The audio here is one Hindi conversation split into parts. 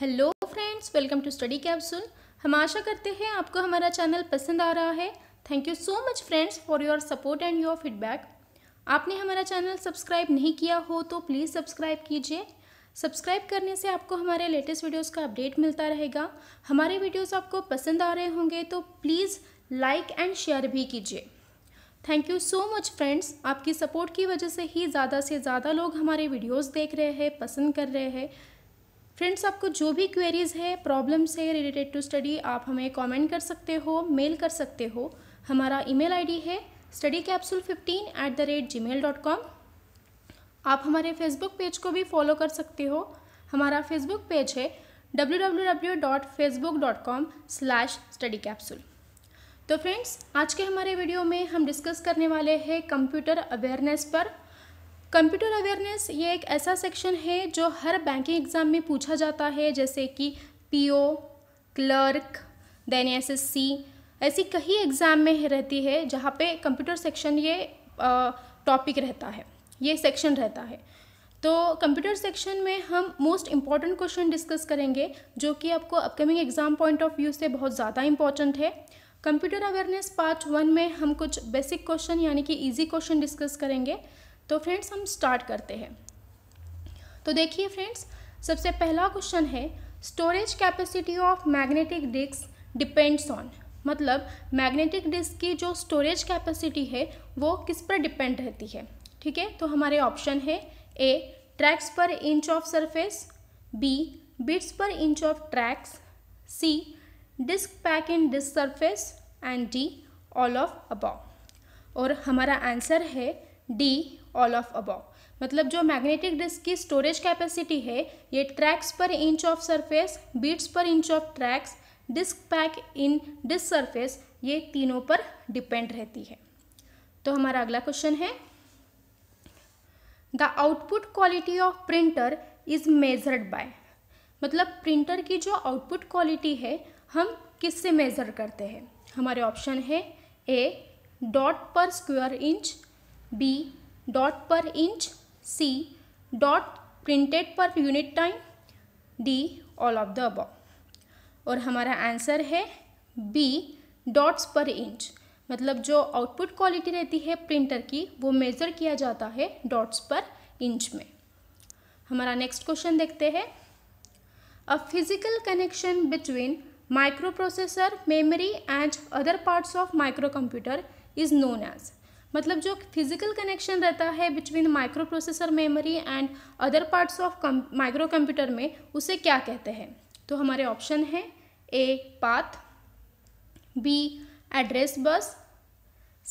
Hello friends welcome to study capsule हम आशा करते हैं आपको हमारा चैनल पसंद आ रहा है thank you so much friends for your support and your feedback आपने हमारा चैनल सब्सक्राइब नहीं किया हो तो प्लीज़ सब्सक्राइब कीजिए सब्सक्राइब करने से आपको हमारे लेटेस्ट वीडियोस का अपडेट मिलता रहेगा हमारे वीडियोस आपको पसंद आ रहे होंगे तो प्लीज़ लाइक एंड शेयर भी कीजिए thank you so much friends आपकी सपोर्ट की वजह से ही ज़्यादा से ज़्यादा लोग हमारे वीडियोज़ देख रहे हैं पसंद कर रहे हैं फ्रेंड्स आपको जो भी क्वेरीज है प्रॉब्लम्स है रिलेटेड टू स्टडी आप हमें कमेंट कर सकते हो मेल कर सकते हो हमारा ईमेल आईडी है study capsule fifteen at the rate Gmail dot com आप हमारे फेसबुक पेज को भी फॉलो कर सकते हो हमारा फेसबुक पेज है W W W dot Facebook dot com slash study capsule तो फ्रेंड्स आज के हमारे वीडियो में हम डिस्कस करने वाले हैं कंप्यूटर अवेयरनेस पर कंप्यूटर अवेयरनेस ये एक ऐसा सेक्शन है जो हर बैंकिंग एग्ज़ाम में पूछा जाता है जैसे कि पीओ, क्लर्क देन एसएससी ऐसी कई एग्ज़ाम में रहती है जहाँ पे कंप्यूटर सेक्शन ये टॉपिक रहता है ये सेक्शन रहता है तो कंप्यूटर सेक्शन में हम मोस्ट इम्पॉर्टेंट क्वेश्चन डिस्कस करेंगे जो कि आपको upcoming exam point of view से बहुत ज़्यादा इंपॉर्टेंट है कंप्यूटर अवेयरनेस पार्ट वन में हम कुछ बेसिक क्वेश्चन यानी कि इजी क्वेश्चन डिस्कस करेंगे तो फ्रेंड्स हम स्टार्ट करते हैं तो देखिए फ्रेंड्स सबसे पहला क्वेश्चन है storage capacity of magnetic disk depends on मतलब मैग्नेटिक डिस्क की जो स्टोरेज कैपेसिटी है वो किस पर डिपेंड रहती है ठीक है तो हमारे ऑप्शन है A tracks per inch of surface B bits per inch of tracks C disk pack in disk surface and D all of above और हमारा आंसर है डी ऑल ऑफ अबव मतलब जो मैग्नेटिक डिस्क की स्टोरेज कैपेसिटी है ये tracks per inch of surface bits per inch of tracks disk pack in disk surface ये तीनों पर डिपेंड रहती है तो हमारा अगला क्वेश्चन है the output quality of printer is measured by मतलब प्रिंटर की जो आउटपुट क्वालिटी है हम किससे मेज़र करते हैं हमारे ऑप्शन है A dot per square inch B dot per inch C dot printed per unit time D all of the above और हमारा आंसर है बी डॉट्स पर इंच मतलब जो आउटपुट क्वालिटी रहती है प्रिंटर की वो मेज़र किया जाता है डॉट्स पर इंच में हमारा नेक्स्ट क्वेश्चन देखते हैं a physical connection between microprocessor memory and other parts of micro microcomputer is known as मतलब जो फिजिकल कनेक्शन रहता है between micro processor memory and other parts of micro microcomputer में उसे क्या कहते हैं तो हमारे ऑप्शन हैं a path B address bus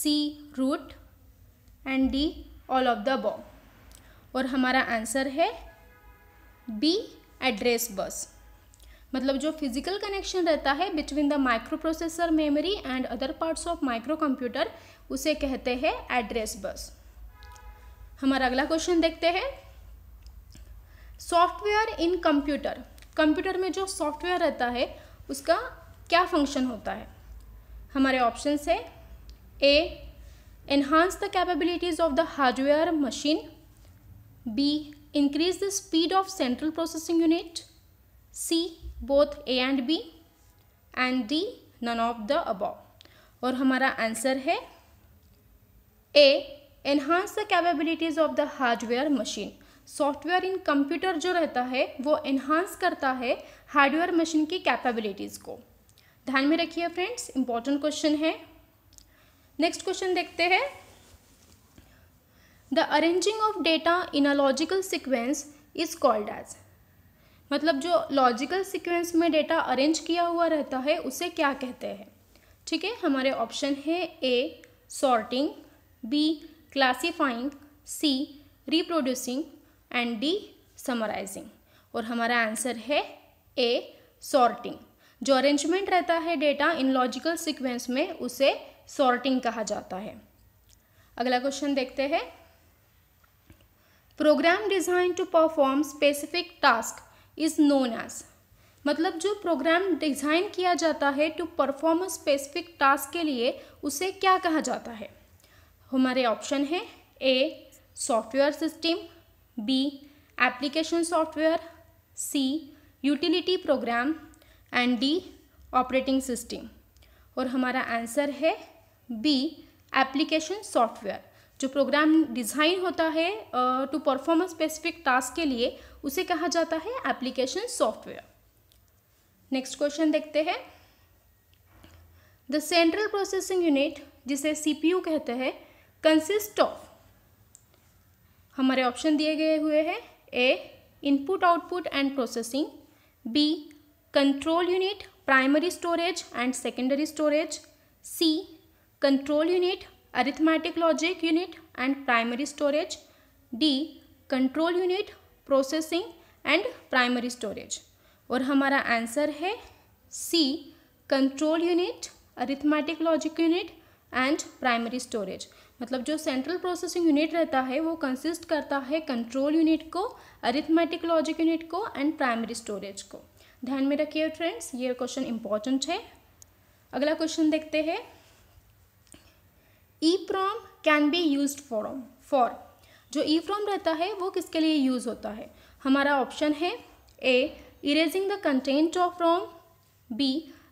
C route and D all of the above और हमारा आंसर है बी एड्रेस बस मतलब जो फिजिकल कनेक्शन रहता है between the micro processor memory and other parts of micro computer उसे कहते हैं एड्रेस बस हमारा अगला क्वेश्चन देखते हैं सॉफ्टवेयर इन कंप्यूटर कंप्यूटर में जो सॉफ्टवेयर रहता है उसका क्या फंक्शन होता है हमारे ऑप्शन है A enhance the capabilities of the hardware machine B increase the speed of central processing unit C both A and B and D none of the above और हमारा आंसर है A enhance the capabilities of the hardware machine software in computer जो रहता है वो एनहांस करता है हार्डवेयर मशीन की कैपेबिलिटीज़ को ध्यान में रखिए फ्रेंड्स इंपॉर्टेंट क्वेश्चन है नेक्स्ट क्वेश्चन देखते हैं the arranging of data in a logical sequence is called as मतलब जो लॉजिकल सीक्वेंस में डेटा अरेंज किया हुआ रहता है उसे क्या कहते हैं ठीक है हमारे ऑप्शन है A sorting B classifying C reproducing and D summarising और हमारा आंसर है ए सॉर्टिंग जो अरेंजमेंट रहता है डेटा इन लॉजिकल सीक्वेंस में उसे सॉर्टिंग कहा जाता है अगला क्वेश्चन देखते हैं program design to perform specific task is known as मतलब जो प्रोग्राम डिज़ाइन किया जाता है to perform a specific task के लिए उसे क्या कहा जाता है हमारे ऑप्शन है A software system B application software C utility program and D operating system और हमारा आंसर है बी एप्लीकेशन सॉफ्टवेयर जो प्रोग्राम डिज़ाइन होता है to perform a specific task के लिए उसे कहा जाता है एप्लीकेशन सॉफ्टवेयर नेक्स्ट क्वेश्चन देखते हैं द सेंट्रल प्रोसेसिंग यूनिट जिसे सी कहते हैं कंसिस्ट ऑफ हमारे ऑप्शन दिए गए हुए हैं A input output and processing B control unit primary storage and secondary storage C control unit arithmetic logic unit and primary storage D control unit processing and primary storage और हमारा आंसर है C control unit arithmetic logic unit and primary storage मतलब जो सेंट्रल प्रोसेसिंग यूनिट रहता है वो कंसिस्ट करता है कंट्रोल यूनिट को अरिथमेटिक लॉजिक यूनिट को एंड प्राइमरी स्टोरेज को ध्यान में रखिए फ्रेंड्स ये क्वेश्चन इंपॉर्टेंट है अगला क्वेश्चन देखते हैं EPROM can be use for for जो ई फ्रॉम रहता है वो किसके लिए यूज़ होता है हमारा ऑप्शन है A erasing the content of ROM B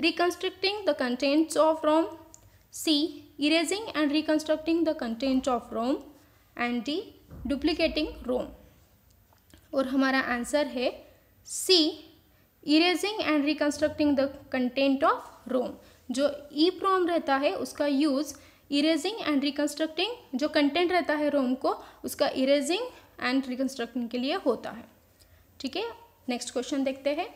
reconstructing the contents of ROM C erasing and reconstructing the content of ROM and D duplicating ROM और हमारा आंसर है C erasing and reconstructing the content of ROM जो ई प्रॉम रहता है उसका यूज़ इरेजिंग एंड रिकन्स्ट्रक्टिंग जो कंटेंट रहता है रोम को उसका इरेजिंग एंड रिकन्स्ट्रक्टिंग के लिए होता है ठीक है नेक्स्ट क्वेश्चन देखते हैं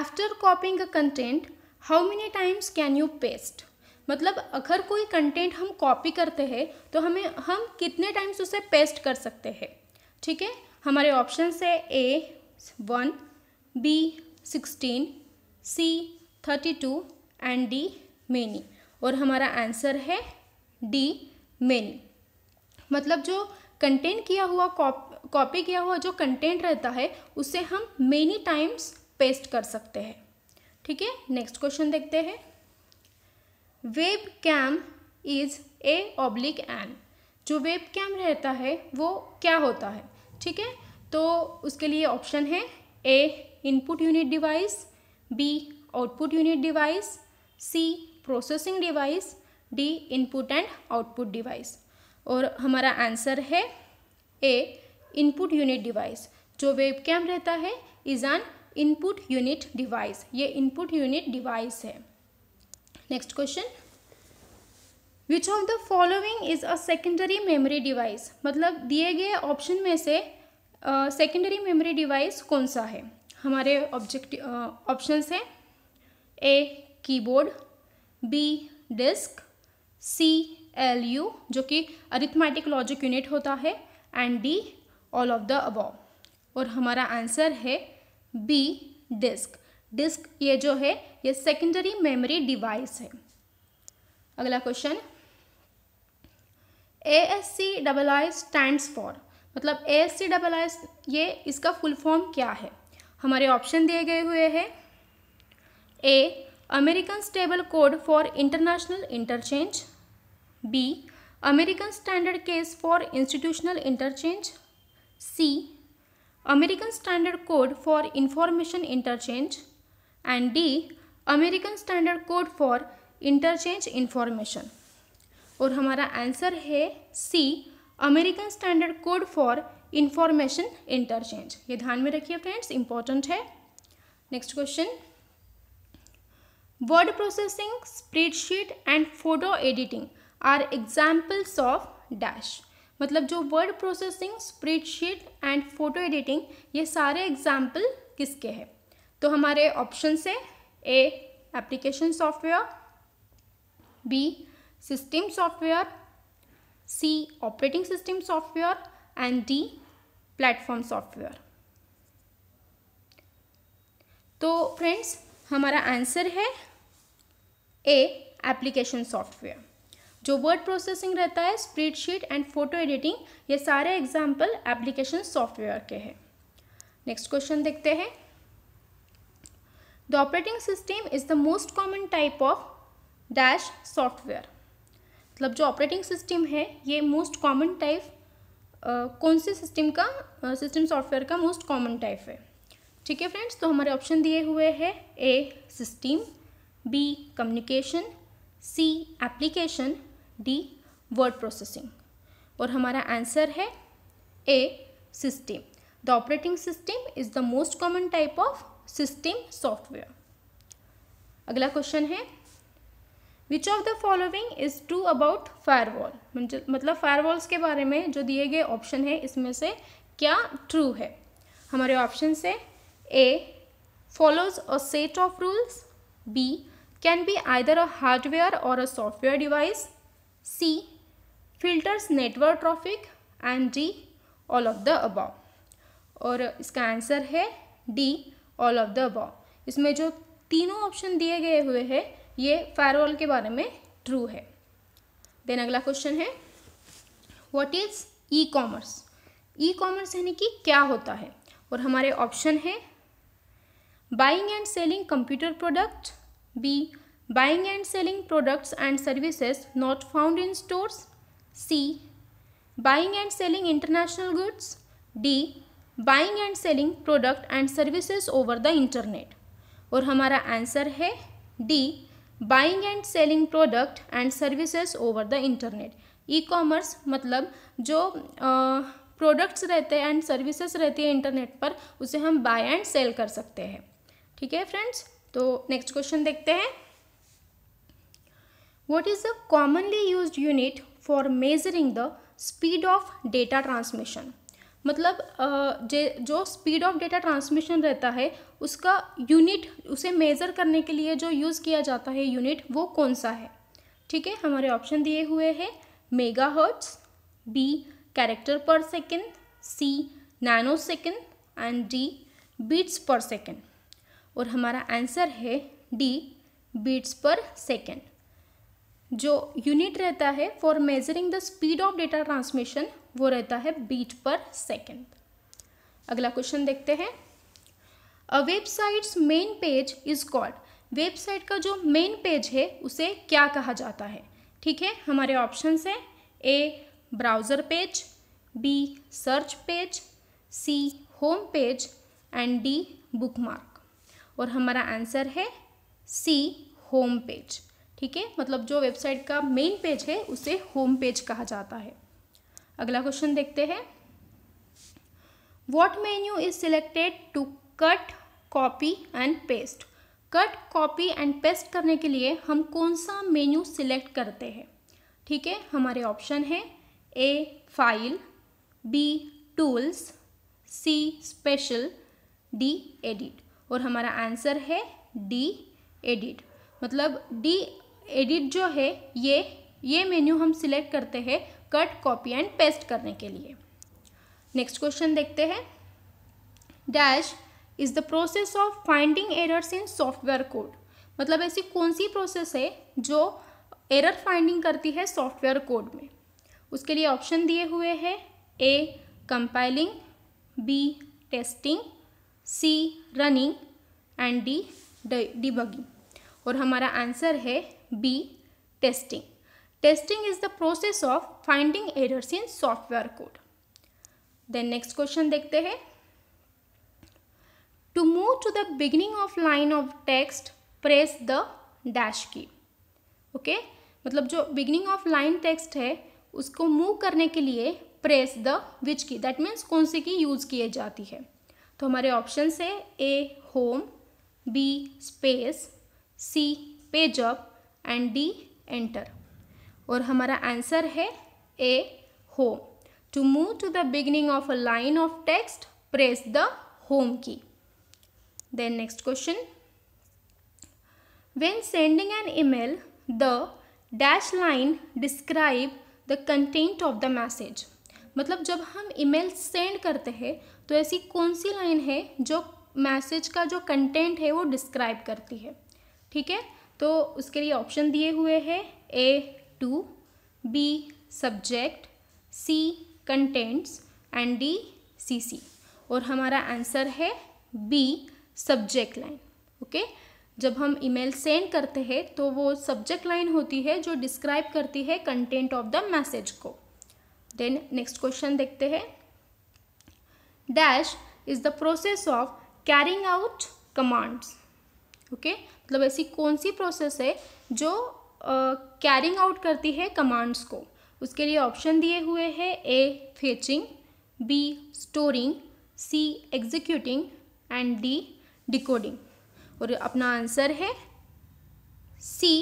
after copying a content how many times can you paste मतलब अगर कोई कंटेंट हम कॉपी करते हैं तो हमें हम कितने टाइम्स उसे पेस्ट कर सकते हैं ठीक है हमारे ऑप्शन है A one B sixteen C thirty two and D many और हमारा आंसर है डी मेनी मतलब जो कंटेंट किया हुआ कॉपी किया हुआ जो कंटेंट रहता है उसे हम मेनी टाइम्स पेस्ट कर सकते हैं ठीक है नेक्स्ट क्वेश्चन देखते हैं webcam is a oblique an जो वेब कैम रहता है वो क्या होता है ठीक है तो उसके लिए ऑप्शन है A input unit device B output unit device C processing device D input and output device और हमारा आंसर है ए इनपुट यूनिट डिवाइस जो वेब कैम रहता है is an input unit device ये इनपुट यूनिट डिवाइस है next question which of the following is a secondary memory device मतलब दिए गए ऑप्शन में से सेकेंडरी मेमोरी डिवाइस कौन सा है हमारे ऑब्जेक्टिव ऑप्शंस हैं A keyboard B disk C L U जो कि अरिथमेटिक लॉजिक यूनिट होता है and D all of the above और हमारा आंसर है बी डिस्क डिस्क ये जो है ये सेकेंडरी मेमोरी डिवाइस है अगला question A S C double I stand for मतलब ए एस सी डबल आई ये इसका फुल फॉर्म क्या है हमारे ऑप्शन दिए गए हुए हैं A American stable code for international interchange B American standard case for institutional interchange C American standard code for information interchange and D American standard code for interchange information और हमारा आंसर है C American standard code for information interchange ये ध्यान में रखिए फ्रेंड्स इंपॉर्टेंट है next question word processing spreadsheet and photo editing are examples of dash मतलब जो word processing spreadsheet and photo editing ये सारे एग्जाम्पल किसके हैं तो हमारे ऑप्शन तो है A application software B system software C operating system software and D platform software तो फ्रेंड्स हमारा आंसर है ए एप्लीकेशन सॉफ्टवेयर जो वर्ड प्रोसेसिंग रहता है स्प्रेडशीट एंड फोटो एडिटिंग ये सारे एग्जाम्पल एप्लीकेशन सॉफ्टवेयर के हैं नेक्स्ट क्वेश्चन देखते हैं the operating system is the most common type of dash software मतलब जो ऑपरेटिंग सिस्टम है ये मोस्ट कॉमन टाइप कौन से सिस्टम का सिस्टम सॉफ्टवेयर का मोस्ट कॉमन टाइप है ठीक है फ्रेंड्स तो हमारे ऑप्शन दिए हुए हैं A system B communication C application D word processing और हमारा आंसर है A system the operating system is the most common type of system software अगला क्वेश्चन है which of the following is true about firewall? मतलब firewalls के बारे में जो दिए गए ऑप्शन है इसमें से क्या ट्रू है हमारे ऑप्शन से A follows a set of rules B can be either a hardware or a software device. C. Filters network traffic and D. All of the above. और इसका आंसर है D all of the above इसमें जो तीनों ऑप्शन दिए गए हुए हैं ये फायरवॉल के बारे में ट्रू है देन अगला क्वेश्चन है what is E commerce E commerce यानी कि क्या होता है और हमारे ऑप्शन है buying and selling computer product B. Buying and selling products and services not found in stores. C. Buying and selling international goods. D. Buying and selling product and services over the internet. और हमारा आंसर है D buying and selling product and services over the internet E commerce मतलब जो प्रोडक्ट्स रहते हैं एंड सर्विसेज रहती है इंटरनेट पर उसे हम बाय एंड सेल कर सकते हैं ठीक है फ्रेंड्स तो नेक्स्ट क्वेश्चन देखते हैं वॉट इज़ मतलब, a commonly use unit for measuring the speed of data transmission मतलब जो स्पीड ऑफ डेटा ट्रांसमिशन रहता है उसका यूनिट उसे मेज़र करने के लिए जो यूज़ किया जाता है यूनिट वो कौन सा है ठीक है हमारे ऑप्शन दिए हुए हैं mega hertz B character per second C nano second and D bits per second और हमारा आंसर है डी बीट्स पर सेकेंड जो यूनिट रहता है for measuring the speed of data transmission वो रहता है बीट पर सेकेंड अगला क्वेश्चन देखते हैं a website's main page is called website का जो मेन पेज है उसे क्या कहा जाता है ठीक है हमारे ऑप्शन हैं A browser page B search page C home page and D bookmark और हमारा आंसर है सी होम पेज ठीक है मतलब जो वेबसाइट का मेन पेज है उसे होम पेज कहा जाता है अगला क्वेश्चन देखते हैं what menu is selected to cut copy and paste cut copy and paste करने के लिए हम कौन सा मेन्यू सिलेक्ट करते हैं ठीक है हमारे ऑप्शन है A file B tools C special D edit और हमारा आंसर है डी एडिट मतलब डी एडिट जो है ये ये मेन्यू हम सिलेक्ट करते हैं कट कॉपी एंड पेस्ट करने के लिए नेक्स्ट क्वेश्चन देखते हैं dash is the process of finding errors in software code मतलब ऐसी कौन सी प्रोसेस है जो एरर फाइंडिंग करती है सॉफ्टवेयर कोड में उसके लिए ऑप्शन दिए हुए हैं A compiling B testing C running and D debugging और हमारा आंसर है B testing testing is the process of finding errors in software code then next question देखते हैं to move to the beginning of line of text press the dash key okay मतलब जो बिगिनिंग ऑफ लाइन टेक्स्ट है उसको मूव करने के लिए प्रेस द विच की दैट मीन्स कौन सी की यूज़ किए जाती है तो हमारे ऑप्शन है A home B space C page job and D enter और हमारा आंसर है A home to move to the beginning of a line of text press the home key then next question when sending an email the dash line describe the content of the message मतलब जब हम ईमेल सेंड करते हैं तो ऐसी कौन सी लाइन है जो मैसेज का जो कंटेंट है वो डिस्क्राइब करती है ठीक है तो उसके लिए ऑप्शन दिए हुए हैं A to B subject C contents and D C C और हमारा आंसर है बी सब्जेक्ट लाइन ओके जब हम ईमेल सेंड करते हैं तो वो सब्जेक्ट लाइन होती है जो डिस्क्राइब करती है कंटेंट ऑफ द मैसेज को देन नेक्स्ट क्वेश्चन देखते हैं dash is the process of carrying out commands okay मतलब ऐसी कौन सी प्रोसेस है जो कैरिंग uh, आउट करती है कमांड्स को उसके लिए ऑप्शन दिए हुए हैं A fetching B storing C executing and D decoding और अपना आंसर है C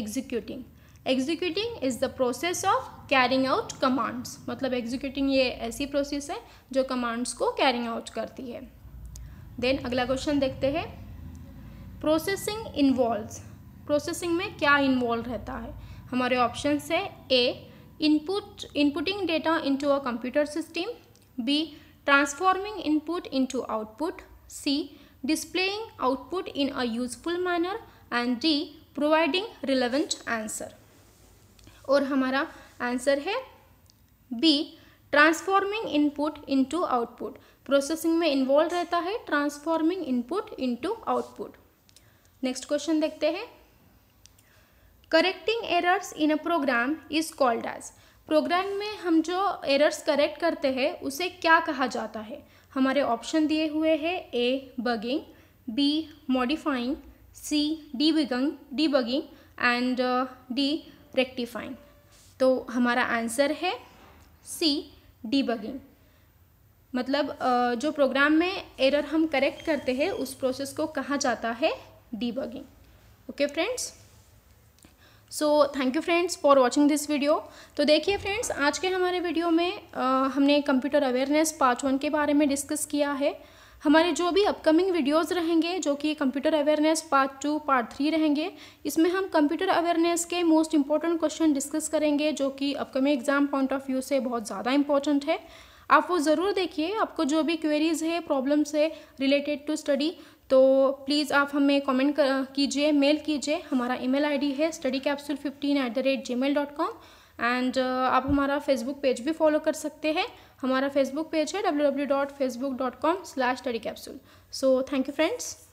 executing executing is the process of carrying out commands मतलब एग्जीक्यूटिंग ये ऐसी प्रोसेस है जो कमांड्स को कैरिंग आउट करती है देन अगला क्वेश्चन देखते हैं प्रोसेसिंग इन्वॉल्व प्रोसेसिंग में क्या इन्वॉल्व रहता है हमारे ऑप्शन है A input inputting data into a computer system B transforming input into output C displaying output in a useful manner and D providing relevant answer और हमारा आंसर है B transforming input into output processing में इन्वॉल्व रहता है transforming input into output next question देखते हैं correcting errors in a programme is called as programme में हम जो एरर्स करेक्ट करते हैं उसे क्या कहा जाता है हमारे ऑप्शन दिए हुए हैं A bugging B modifying C debugging debugging and D rectifying तो हमारा आंसर है सी डीबगिंग मतलब जो प्रोग्राम में एरर हम करेक्ट करते हैं उस प्रोसेस को कहा जाता है debugging okay friends so thank you friends for watching this video तो देखिए फ्रेंड्स आज के हमारे वीडियो में आ, हमने कंप्यूटर अवेयरनेस पार्ट वन के बारे में डिस्कस किया है हमारे जो भी अपकमिंग वीडियोस रहेंगे जो कि computer awareness part two part three रहेंगे इसमें हम कंप्यूटर अवेयरनेस के मोस्ट इंपॉर्टेंट क्वेश्चन डिस्कस करेंगे जो कि upcoming exam point of view से बहुत ज़्यादा इंपॉर्टेंट है आप वो ज़रूर देखिए आपको जो भी क्वेरीज़ है प्रॉब्लम से रिलेटेड टू स्टडी तो प्लीज़ आप हमें कमेंट कीजिए मेल कीजिए हमारा ईमेल आईडी है study capsule fifteen at the rate Gmail dot com and आप हमारा फेसबुक पेज भी फॉलो कर सकते हैं हमारा फेसबुक पेज है W W dot Facebook dot com slash study capsule so thank you friends